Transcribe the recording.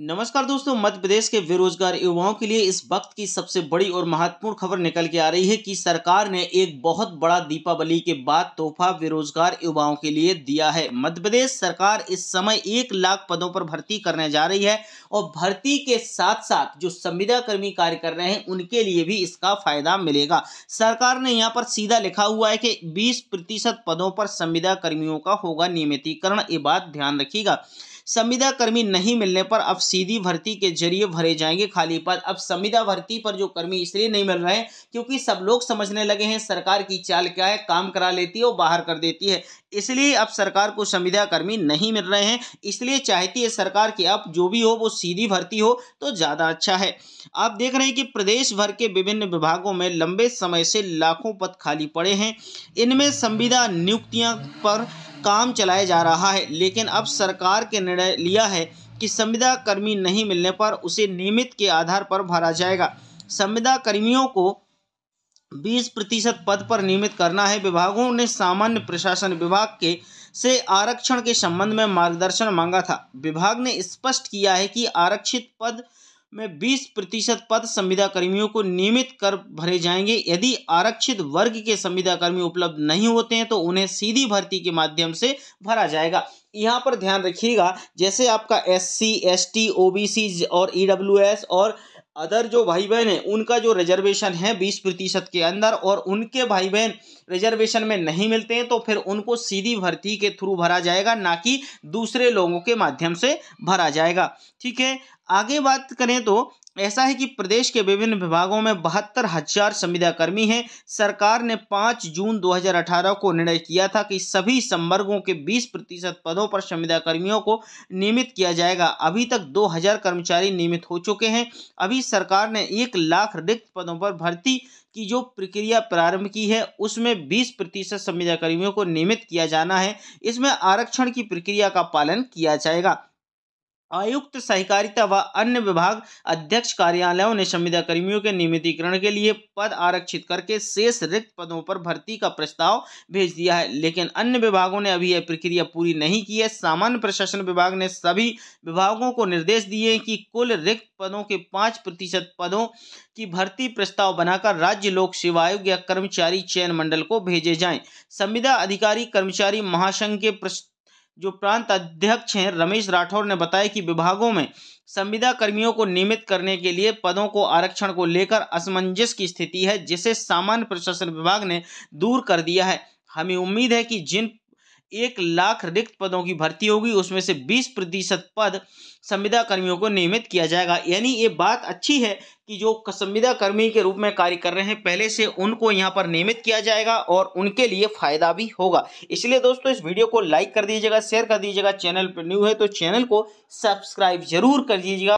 नमस्कार दोस्तों मध्य प्रदेश के बेरोजगार युवाओं के लिए इस वक्त की सबसे बड़ी और महत्वपूर्ण खबर निकल के आ रही है कि सरकार ने एक बहुत बड़ा दीपावली के बाद तोहफा बेरोजगार युवाओं के लिए दिया है मध्य प्रदेश सरकार इस समय एक लाख पदों पर भर्ती करने जा रही है और भर्ती के साथ साथ जो संविदा कर्मी कार्य कर रहे हैं उनके लिए भी इसका फायदा मिलेगा सरकार ने यहाँ पर सीधा लिखा हुआ है कि बीस पदों पर संविदा कर्मियों का होगा नियमितीकरण ये बात ध्यान रखिएगा संविदा कर्मी नहीं मिलने पर अब सीधी भर्ती के जरिए भरे जाएंगे खाली पद अब संविदा भर्ती पर जो कर्मी इसलिए नहीं मिल रहे हैं क्योंकि सब लोग समझने लगे हैं सरकार की चाल क्या है काम करा लेती है और बाहर कर देती है इसलिए अब सरकार को संविदा कर्मी नहीं मिल रहे हैं इसलिए चाहती है सरकार की अब जो भी हो वो सीधी भर्ती हो तो ज़्यादा अच्छा है आप देख रहे हैं कि प्रदेश भर के विभिन्न विभागों में लंबे समय से लाखों पद खाली पड़े हैं इनमें संविदा नियुक्तियां पर काम चलाया जा रहा है लेकिन अब सरकार के निर्णय लिया है कि संविदा कर्मी नहीं मिलने पर उसे नियमित के आधार पर भरा जाएगा संविदा कर्मियों को 20 प्रतिशत पद पर नियमित करना है विभागों ने सामान्य प्रशासन विभाग के से आरक्षण के संबंध में मार्गदर्शन मांगा था विभाग ने स्पष्ट किया है कि आरक्षित पद में 20 प्रतिशत पद संविदा कर्मियों को नियमित कर भरे जाएंगे यदि आरक्षित वर्ग के संविदा कर्मी उपलब्ध नहीं होते हैं तो उन्हें सीधी भर्ती के माध्यम से भरा जाएगा यहाँ पर ध्यान रखिएगा जैसे आपका S C S T O B C और ई डब्ल्यू एस और अदर जो भाई बहन है उनका जो रिजर्वेशन है बीस प्रतिशत के अंदर और उनके भाई बहन रिजर्वेशन में नहीं मिलते हैं तो फिर उनको सीधी भर्ती के थ्रू भरा जाएगा ना कि दूसरे लोगों के माध्यम से भरा जाएगा ठीक है आगे बात करें तो ऐसा है कि प्रदेश के विभिन्न विभागों में बहत्तर हजार संविदाकर्मी हैं सरकार ने 5 जून 2018 को निर्णय किया था कि सभी संवर्गों के 20 प्रतिशत पदों पर संविदाकर्मियों को नियमित किया जाएगा अभी तक 2000 कर्मचारी नियमित हो चुके हैं अभी सरकार ने एक लाख रिक्त पदों पर भर्ती की जो प्रक्रिया प्रारंभ की है उसमें 20 प्रतिशत संविदाकर्मियों को नियमित किया जाना है इसमें आरक्षण की प्रक्रिया का पालन किया जाएगा आयुक्त सहकारिता व अन्य विभाग अध्यक्ष कार्यालयों ने संविदा कर्मियों के नियमितीकरण के लिए पद आरक्षित करके शेष रिक्त पदों पर भर्ती का प्रस्ताव भेज दिया है लेकिन अन्य विभागों ने अभी यह प्रक्रिया पूरी नहीं की है सामान्य प्रशासन विभाग ने सभी विभागों को निर्देश दिए हैं कि कुल रिक्त पदों के पाँच प्रतिशत पदों की भर्ती प्रस्ताव बनाकर राज्य लोक सेवा आयोग या कर्मचारी चयन मंडल को भेजे जाएं संविदा अधिकारी कर्मचारी महासंघ के प्रस्ताव जो प्रांत अध्यक्ष हैं रमेश राठौर ने बताया कि विभागों में संविदा कर्मियों को नियमित करने के लिए पदों को आरक्षण को लेकर असमंजस की स्थिति है जिसे सामान्य प्रशासन विभाग ने दूर कर दिया है हमें उम्मीद है कि जिन एक लाख रिक्त पदों की भर्ती होगी उसमें से बीस प्रतिशत पद संविदा कर्मियों को नियमित किया जाएगा यानी ये बात अच्छी है कि जो संविदा कर्मी के रूप में कार्य कर रहे हैं पहले से उनको यहाँ पर नियमित किया जाएगा और उनके लिए फायदा भी होगा इसलिए दोस्तों इस वीडियो को लाइक कर दीजिएगा शेयर कर दीजिएगा चैनल पर न्यू है तो चैनल को सब्सक्राइब जरूर कर दीजिएगा